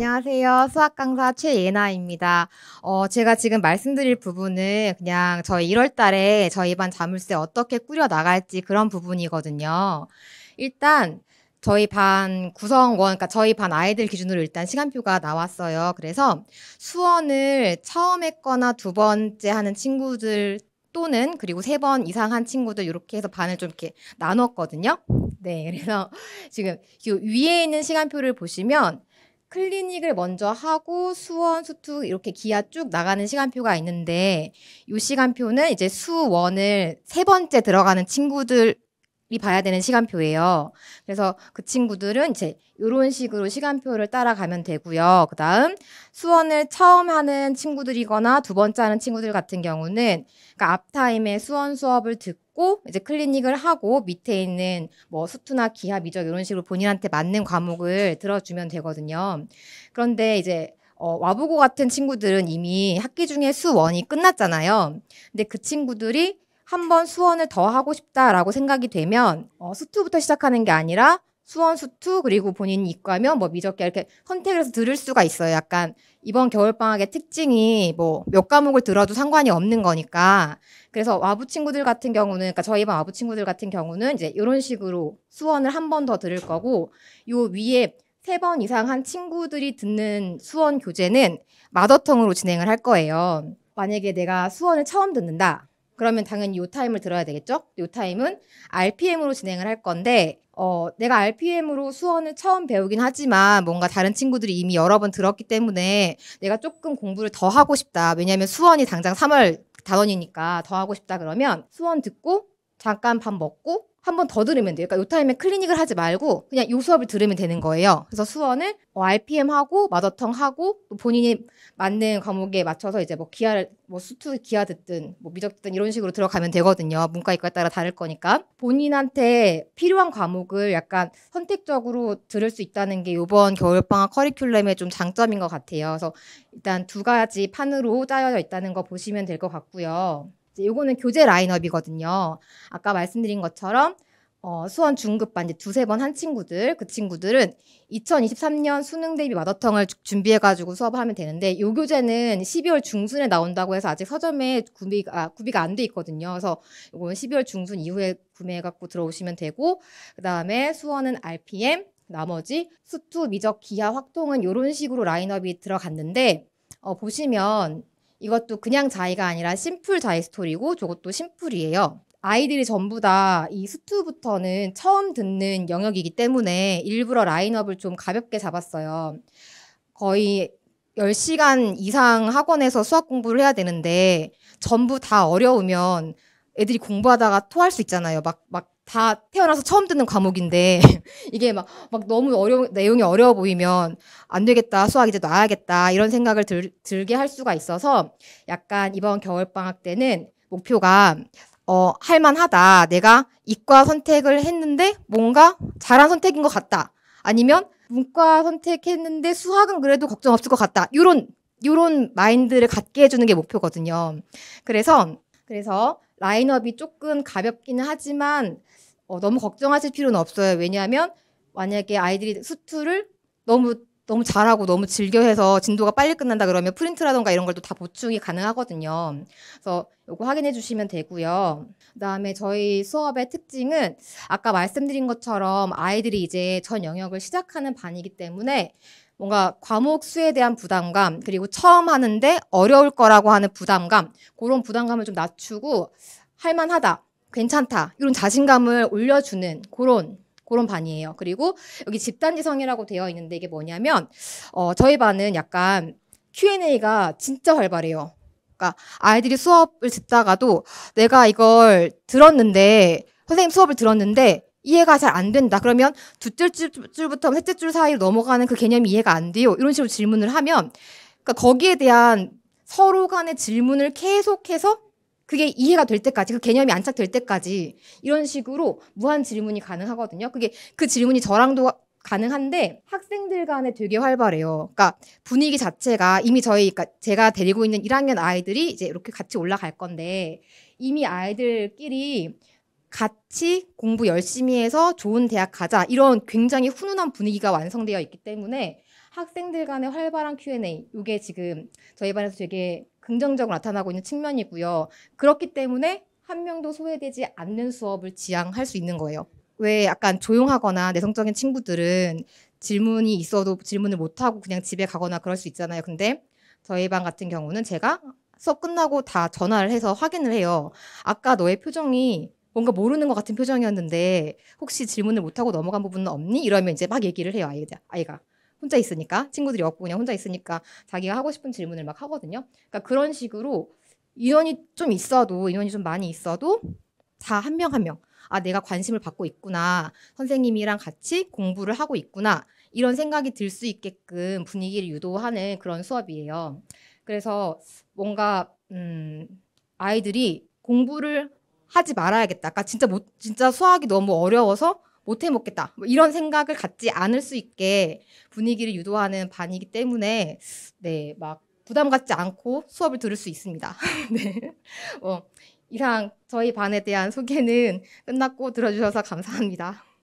안녕하세요. 수학 강사 최예나입니다. 어, 제가 지금 말씀드릴 부분은 그냥 저희 1월 달에 저희 반 자물쇠 어떻게 꾸려 나갈지 그런 부분이거든요. 일단 저희 반 구성원, 그러니까 저희 반 아이들 기준으로 일단 시간표가 나왔어요. 그래서 수원을 처음 했거나 두 번째 하는 친구들 또는 그리고 세 번 이상 한 친구들 이렇게 해서 반을 좀 이렇게 나눴거든요. 네, 그래서 지금 위에 있는 시간표를 보시면 클리닉을 먼저 하고 수원, 수투 이렇게 기아 쭉 나가는 시간표가 있는데 이 시간표는 이제 수원을 세 번째 들어가는 친구들 이 봐야 되는 시간표예요. 그래서 그 친구들은 이제 이런 식으로 시간표를 따라가면 되고요. 그 다음 수원을 처음 하는 친구들이거나 두 번째 하는 친구들 같은 경우는 그러니까 앞타임에 수원 수업을 듣고 이제 클리닉을 하고 밑에 있는 뭐 수투나 기하 미적 이런 식으로 본인한테 맞는 과목을 들어주면 되거든요. 그런데 이제 어, 와부고 같은 친구들은 이미 학기 중에 수원이 끝났잖아요. 근데 그 친구들이 한번 수원을 더 하고 싶다라고 생각이 되면 어, 수투부터 시작하는 게 아니라 수원 수투 그리고 본인 이과면 뭐 미적계 이렇게 선택을 해서 들을 수가 있어요. 약간 이번 겨울 방학의 특징이 뭐 몇 과목을 들어도 상관이 없는 거니까 그래서 와부 친구들 같은 경우는 그러니까 저희 반 와부 친구들 같은 경우는 이제 이런 식으로 수원을 한 번 더 들을 거고 요 위에 세 번 이상 한 친구들이 듣는 수원 교재는 마더텅으로 진행을 할 거예요. 만약에 내가 수원을 처음 듣는다. 그러면 당연히 요 타임을 들어야 되겠죠? 요 타임은 RPM으로 진행을 할 건데 어, 내가 RPM으로 수원을 처음 배우긴 하지만 뭔가 다른 친구들이 이미 여러 번 들었기 때문에 내가 조금 공부를 더 하고 싶다. 왜냐하면 수원이 당장 3월 단원이니까 더 하고 싶다 그러면 수원 듣고 잠깐 밥 먹고 한 번 더 들으면 돼요. 그러니까 요 타임에 클리닉을 하지 말고 그냥 요 수업을 들으면 되는 거예요. 그래서 수원을 어, RPM 하고 마더텅 하고 또 본인이 맞는 과목에 맞춰서 이제 뭐 기아 뭐 수투 기아 듣든 뭐 미적 듣든 이런 식으로 들어가면 되거든요. 문과 이과에 따라 다를 거니까 본인한테 필요한 과목을 약간 선택적으로 들을 수 있다는 게 이번 겨울방학 커리큘럼의 좀 장점인 것 같아요. 그래서 일단 두 가지 판으로 짜여져 있다는 거 보시면 될 것 같고요. 이제 요거는 교재 라인업이거든요. 아까 말씀드린 것처럼 어, 수원 중급반 이제 두세 번 한 친구들 그 친구들은 2023년 수능 대비 마더텅을 준비해가지고 수업을 하면 되는데 요 교재는 12월 중순에 나온다고 해서 아직 서점에 구비가 아, 구비가 안 돼 있거든요. 그래서 요거는 12월 중순 이후에 구매해갖고 들어오시면 되고 그 다음에 수원은 RPM 나머지 수투 미적 기하 확통은 요런 식으로 라인업이 들어갔는데 어, 보시면 이것도 그냥 자이가 아니라 심플 자이 스토리고 저것도 심플이에요. 아이들이 전부 다이 스투부터는 처음 듣는 영역이기 때문에 일부러 라인업을 좀 가볍게 잡았어요. 거의 10시간 이상 학원에서 수학 공부를 해야 되는데 전부 다 어려우면 애들이 공부하다가 토할 수 있잖아요. 막, 막다 태어나서 처음 듣는 과목인데 이게 막, 막 너무 어려 운 내용이 어려워 보이면 안 되겠다 수학 이제 놔야겠다 이런 생각을 들, 들게 할 수가 있어서 약간 이번 겨울 방학 때는 목표가 어 할만하다 내가 이과 선택을 했는데 뭔가 잘한 선택인 것 같다 아니면 문과 선택했는데 수학은 그래도 걱정 없을 것 같다 이런 이런 마인드를 갖게 해주는 게 목표거든요 그래서 그래서 라인업이 조금 가볍기는 하지만 어, 너무 걱정하실 필요는 없어요. 왜냐하면 만약에 아이들이 수투를 너무 너무 잘하고 너무 즐겨해서 진도가 빨리 끝난다 그러면 프린트라던가 이런 걸또다 보충이 가능하거든요. 그래서 요거 확인해 주시면 되고요. 그다음에 저희 수업의 특징은 아까 말씀드린 것처럼 아이들이 이제 전 영역을 시작하는 반이기 때문에 뭔가 과목 수에 대한 부담감 그리고 처음 하는데 어려울 거라고 하는 부담감 그런 부담감을 좀 낮추고 할만하다 괜찮다 이런 자신감을 올려주는 그런 그런 반이에요. 그리고 여기 집단지성이라고 되어 있는데 이게 뭐냐면 어, 저희 반은 약간 Q&A가 진짜 활발해요. 그러니까 아이들이 수업을 듣다가도 내가 이걸 들었는데 선생님 수업을 들었는데 이해가 잘 안 된다. 그러면 두째 줄부터 셋째 줄 사이로 넘어가는 그 개념이 이해가 안 돼요. 이런 식으로 질문을 하면 그러니까 거기에 대한 서로 간의 질문을 계속해서 그게 이해가 될 때까지 그 개념이 안착될 때까지 이런 식으로 무한 질문이 가능하거든요. 그게 그 질문이 저랑도 가능한데 학생들 간에 되게 활발해요. 그러니까 분위기 자체가 이미 저희 그러니까 제가 데리고 있는 1학년 아이들이 이제 이렇게 같이 올라갈 건데 이미 아이들끼리 같이 공부 열심히 해서 좋은 대학 가자 이런 굉장히 훈훈한 분위기가 완성되어 있기 때문에 학생들 간의 활발한 Q&A 이게 지금 저희 반에서 되게 긍정적으로 나타나고 있는 측면이고요. 그렇기 때문에 한 명도 소외되지 않는 수업을 지향할 수 있는 거예요. 왜 약간 조용하거나 내성적인 친구들은 질문이 있어도 질문을 못하고 그냥 집에 가거나 그럴 수 있잖아요. 근데 저희 반 같은 경우는 제가 수업 끝나고 다 전화를 해서 확인을 해요. 아까 너의 표정이 뭔가 모르는 것 같은 표정이었는데 혹시 질문을 못하고 넘어간 부분은 없니? 이러면 이제 막 얘기를 해요, 아이가. 아이가. 혼자 있으니까 친구들이 없고 그냥 혼자 있으니까 자기가 하고 싶은 질문을 막 하거든요. 그러니까 그런 식으로 인원이 좀 있어도 인원이 좀 많이 있어도 다 한 명 한 명. 아, 내가 관심을 받고 있구나. 선생님이랑 같이 공부를 하고 있구나. 이런 생각이 들 수 있게끔 분위기를 유도하는 그런 수업이에요. 그래서 뭔가 음 아이들이 공부를 하지 말아야겠다. 아까 그러니까 진짜 못 진짜 수학이 너무 어려워서 못해 먹겠다 뭐 이런 생각을 갖지 않을 수 있게 분위기를 유도하는 반이기 때문에 네 막 부담 갖지 않고 수업을 들을 수 있습니다. 네. 어, 이상 저희 반에 대한 소개는 끝났고 들어주셔서 감사합니다.